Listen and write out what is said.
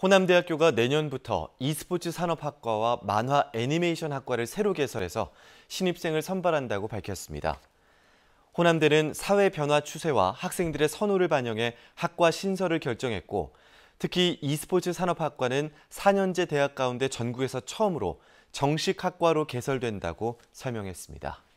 호남대학교가 내년부터 e스포츠 산업학과와 만화 애니메이션 학과를 새로 개설해서 신입생을 선발한다고 밝혔습니다. 호남대는 사회 변화 추세와 학생들의 선호를 반영해 학과 신설을 결정했고 특히 e스포츠 산업학과는 4년제 대학 가운데 전국에서 처음으로 정식 학과로 개설된다고 설명했습니다.